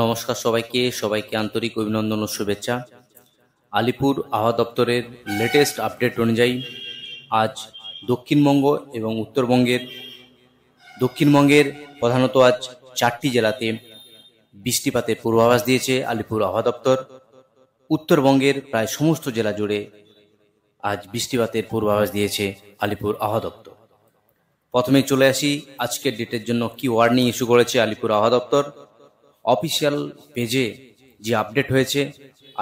নমস্কার সবাইকে সবাইকে আন্তরিক অভিনন্দন ও শুভেচ্ছা আলিপুর আহা দপ্তরের লেটেস্ট আপডেট অনুযায়ী আজ দক্ষিণবঙ্গ এবং উত্তরবঙ্গের দক্ষিণবঙ্গের প্রধানত আজ চারটি জেলাতে বৃষ্টিপাতের পূর্বাভাস দিয়েছে আলিপুর আবহাওয়া দপ্তর উত্তরবঙ্গের প্রায় সমস্ত জেলা জুড়ে আজ বৃষ্টিপাতের পূর্বাভাস দিয়েছে আলিপুর আবহাওয়া দপ্তর প্রথমে চলে আসি আজকের ডেটের জন্য কি ওয়ার্নিং ইস্যু করেছে আলিপুর আবহাওয়া দপ্তর অফিসিয়াল পেজে যে আপডেট হয়েছে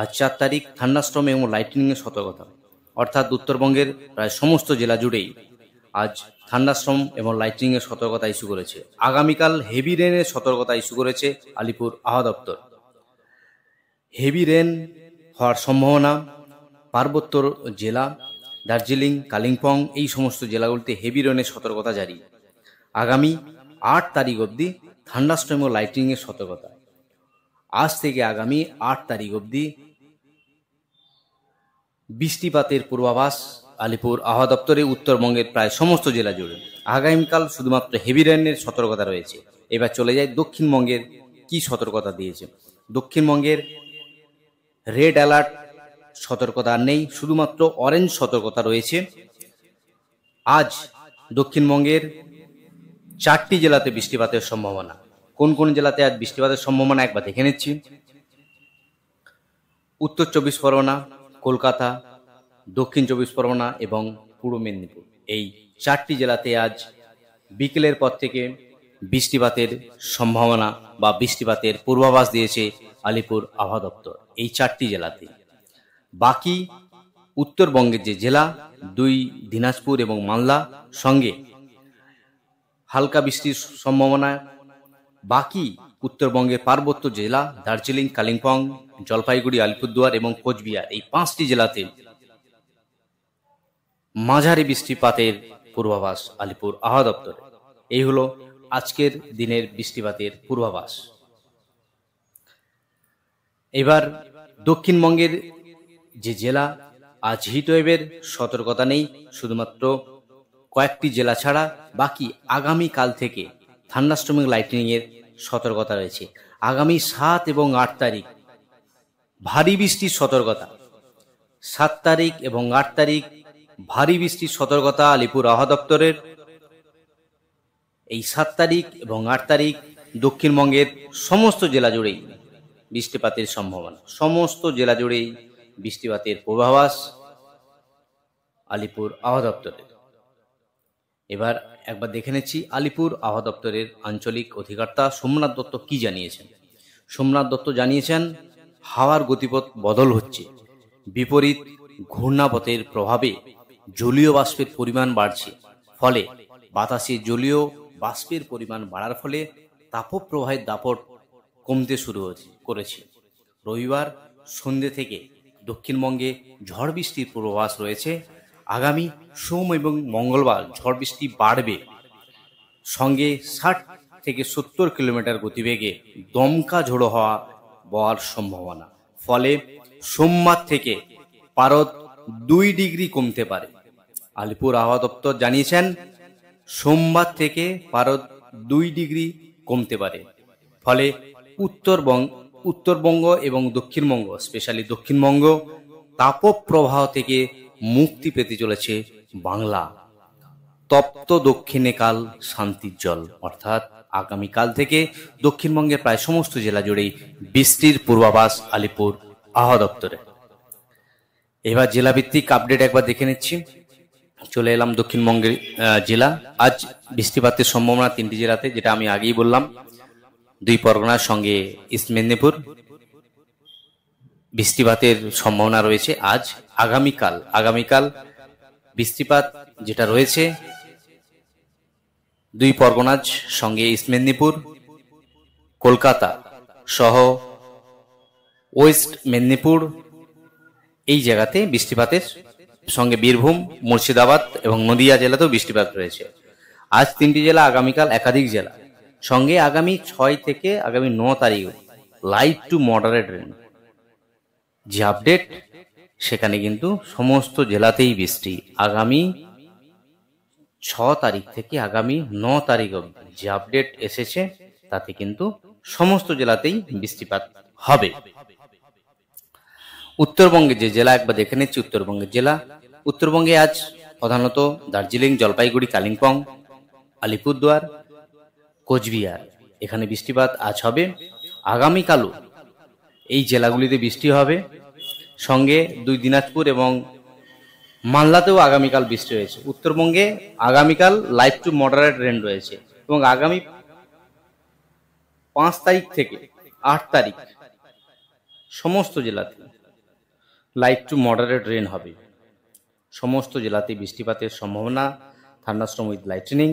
আজ চার তারিখ থান্ডাস্টম এবং লাইটনিংয়ের সতর্কতা অর্থাৎ উত্তরবঙ্গের প্রায় সমস্ত জেলা জুড়েই আজ থান্ডাস্টম এবং লাইটনিংয়ের সতর্কতা ইস্যু করেছে আগামীকাল হেভি রেনের সতর্কতা ইস্যু করেছে আলিপুর আহ দপ্তর হেভি রেন হওয়ার সম্ভাবনা পার্বত্য জেলা দার্জিলিং কালিম্পং এই সমস্ত জেলাগুলিতে হেভি রেনের সতর্কতা জারি আগামী আট তারিখ অবধি থান্ডাস্টম ও লাইটিংয়ের সতর্কতা আজ থেকে আগামী আট তারিখ অবধি বৃষ্টিপাতের পূর্বাভাস আলিপুর আহা দপ্তরে উত্তরবঙ্গের প্রায় সমস্ত জেলা জুড়ে আগামীকাল শুধুমাত্র হেভি রেনের সতর্কতা রয়েছে এবার চলে যায় দক্ষিণবঙ্গের কি সতর্কতা দিয়েছে দক্ষিণবঙ্গের রেড অ্যালার্ট সতর্কতা নেই শুধুমাত্র অরেঞ্জ সতর্কতা রয়েছে আজ দক্ষিণবঙ্গের চারটি জেলাতে বৃষ্টিপাতের সম্ভাবনা কোন কোন জেলাতে আজ বৃষ্টিপাতের সম্ভাবনা একবার দেখে নিচ্ছি উত্তর চব্বিশ পরগনা কলকাতা দক্ষিণ চব্বিশ পরগনা এবং পূর্ব মেদিনীপুর এই চারটি জেলাতে আজ বিকেলের পর থেকে বৃষ্টিপাতের সম্ভাবনা বা বৃষ্টিপাতের পূর্বাভাস দিয়েছে আলিপুর আবহাওয়া দপ্তর এই চারটি জেলাতে বাকি উত্তরবঙ্গের যে জেলা দুই দিনাজপুর এবং মালদা সঙ্গে হালকা বৃষ্টির সম্ভাবনা বাকি উত্তরবঙ্গের পার্বত্য জেলা দার্জিলিং কালিম্পং জলপাইগুড়ি আলিপুরদুয়ার এবং কোচবিহার এই পাঁচটি জেলাতে মাঝারি বৃষ্টিপাতের পূর্বাভাস আলিপুর আহা দপ্তরে এই হলো আজকের দিনের বৃষ্টিপাতের পূর্বাভাস এবার দক্ষিণবঙ্গের যে জেলা আজ হিটওয়েভের সতর্কতা নেই শুধুমাত্র কয়েকটি জেলা ছাড়া বাকি আগামী কাল থেকে থান্ডাস্টমিং লাইটনিংয়ের সতর্কতা রয়েছে আগামী সাত এবং আট তারিখ ভারী বৃষ্টির সতর্কতা সাত তারিখ এবং আট তারিখ ভারী বৃষ্টির সতর্কতা আলিপুর আবহাওয়া দপ্তরের এই সাত তারিখ এবং আট তারিখ দক্ষিণবঙ্গের সমস্ত জেলা জুড়েই বৃষ্টিপাতের সম্ভাবনা সমস্ত জেলা জুড়েই বৃষ্টিপাতের পূর্বাভাস আলিপুর আবহাওয়া দপ্তরের এবার একবার দেখে নেছি আলিপুর আবহাওয়া দপ্তরের আঞ্চলিক অধিকর্তা সোমনাথ দত্ত কি জানিয়েছেন সোমনাথ দত্ত জানিয়েছেন হাওয়ার গতিপথ বদল হচ্ছে বিপরীত ঘূর্ণাপথের প্রভাবে জলীয় বাষ্পের পরিমাণ বাড়ছে ফলে বাতাসে জলীয় বাষ্পের পরিমাণ বাড়ার ফলে তাপপ্রবাহের দাপট কমতে শুরু করেছে রবিবার সন্ধ্যে থেকে দক্ষিণবঙ্গে ঝড় বৃষ্টির পূর্বাভাস রয়েছে আগামী সোম এবং মঙ্গলবার ঝড় বৃষ্টি বাড়বে সঙ্গে ষাট থেকে সত্তর কিলোমিটার গতিবেগে দমকা ঝোড়ো হওয়া বওয়ার সম্ভাবনা ফলে সোমবার থেকে পারদ দুই ডিগ্রি কমতে পারে আলিপুর আবহাওয়া দপ্তর জানিয়েছেন সোমবার থেকে পারদ দুই ডিগ্রি কমতে পারে ফলে উত্তরবঙ্গ উত্তরবঙ্গ এবং দক্ষিণবঙ্গ স্পেশালি দক্ষিণবঙ্গ তাপপ্রবাহ থেকে মুক্তি পেতে চলেছে বাংলা তপ্ত দক্ষিণে কাল শান্তির জল অর্থাৎ আগামীকাল থেকে দক্ষিণবঙ্গের প্রায় সমস্ত জেলা জুড়েই বৃষ্টির পূর্বাভাস আলিপুর আহ দপ্তরে এবার জেলাভিত্তিক আপডেট একবার দেখে নিচ্ছি চলে এলাম দক্ষিণবঙ্গের জেলা আজ বৃষ্টিপাতের সম্ভাবনা তিনটি জেলাতে যেটা আমি আগেই বললাম দুই পরগনার সঙ্গে ইস্ট মেদিনীপুর বৃষ্টিপাতের সম্ভাবনা রয়েছে আজ আগামীকাল আগামীকাল বৃষ্টিপাত যেটা রয়েছে দুই পরগনাজ সঙ্গে ইস্ট মেদিনীপুর কলকাতা সহ ওয়েস্ট মেদিনীপুর এই জায়গাতে বৃষ্টিপাতের সঙ্গে বীরভূম মুর্শিদাবাদ এবং নদিয়া জেলাতেও বৃষ্টিপাত রয়েছে আজ তিনটি জেলা আগামীকাল একাধিক জেলা সঙ্গে আগামী ছয় থেকে আগামী ন তারিখ লাইট টু মডারেট রেন যে আপডেট সেখানে কিন্তু সমস্ত জেলাতেই বৃষ্টি আগামী ছ তারিখ থেকে আগামী ন তারিখ অব্দি যে আপডেট এসেছে তাতে কিন্তু সমস্ত জেলাতেই বৃষ্টিপাত হবে উত্তরবঙ্গে যে জেলা একবার দেখে নিচ্ছি উত্তরবঙ্গের জেলা উত্তরবঙ্গে আজ প্রধানত দার্জিলিং জলপাইগুড়ি কালিম্পং আলিপুরদুয়ার কোচবিহার এখানে বৃষ্টিপাত আজ হবে আগামীকালও এই জেলাগুলিতে বৃষ্টি হবে সঙ্গে দুই দিনাজপুর এবং মালদাতেও আগামীকাল বৃষ্টি রয়েছে উত্তরবঙ্গে আগামীকাল লাইট টু মডারেট রেন রয়েছে এবং আগামী পাঁচ তারিখ থেকে আট তারিখ সমস্ত জেলাতে লাইট টু মডারেট রেন হবে সমস্ত জেলাতে বৃষ্টিপাতের সম্ভাবনা থান্ডাস্ট্রম উইথ লাইটনিং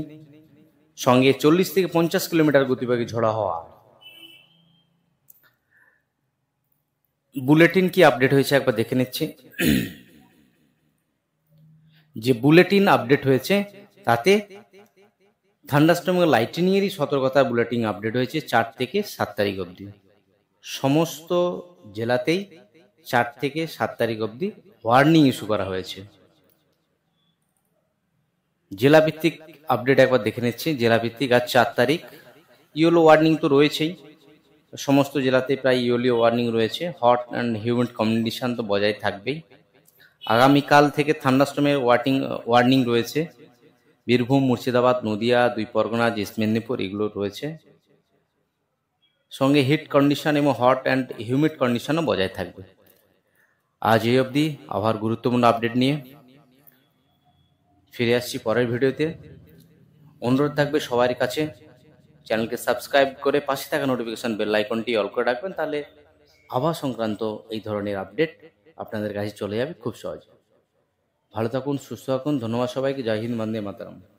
সঙ্গে চল্লিশ থেকে পঞ্চাশ কিলোমিটার গতিবেগে ঝড়া হওয়া বুলেটিন কি আপডেট হয়েছে একবার দেখে নিচ্ছি যে বুলেটিন আপডেট হয়েছে তাতে থান্ডারস্টর্ম লাইটিনিংয়েরই সতর্কতা বুলেটিন আপডেট হয়েছে চার থেকে সাত তারিখ অবধি সমস্ত জেলাতেই চার থেকে সাত তারিখ অবধি ওয়ার্নিং ইস্যু করা হয়েছে জেলাভিত্তিক আপডেট একবার দেখে নিচ্ছি জেলাভিত্তিক আজ চার তারিখ ইয়েলো ওয়ার্নিং তো রয়েছেই সমস্ত জেলাতে প্রায় ইয়ারলি ওয়ার্নিং রয়েছে হট অ্যান্ড হিউমিড কন্ডিশন তো বজায় থাকবেই আগামীকাল থেকে থান্ডাস্টমের ওয়ার্টিং ওয়ার্নিং রয়েছে বীরভূম মুর্শিদাবাদ নদিয়া দুই পরগনা ইস্ট মেদিনীপুর এগুলো রয়েছে সঙ্গে হিট কন্ডিশন এবং হট অ্যান্ড হিউমিড কন্ডিশনও বজায় থাকবে আজ এই অবধি আবার গুরুত্বপূর্ণ আপডেট নিয়ে ফিরে আসছি পরের ভিডিওতে অনুরোধ থাকবে সবার কাছে চ্যানেলকে সাবস্ক্রাইব করে পাশে থাকা নোটিফিকেশান বেল আইকনটি অল করে রাখবেন তাহলে আবহাওয়া সংক্রান্ত এই ধরনের আপডেট আপনাদের কাছে চলে যাবে খুব সহজে ভালো থাকুন সুস্থ থাকুন ধন্যবাদ সবাইকে জয় হিন্দ বন্দে মাতারাম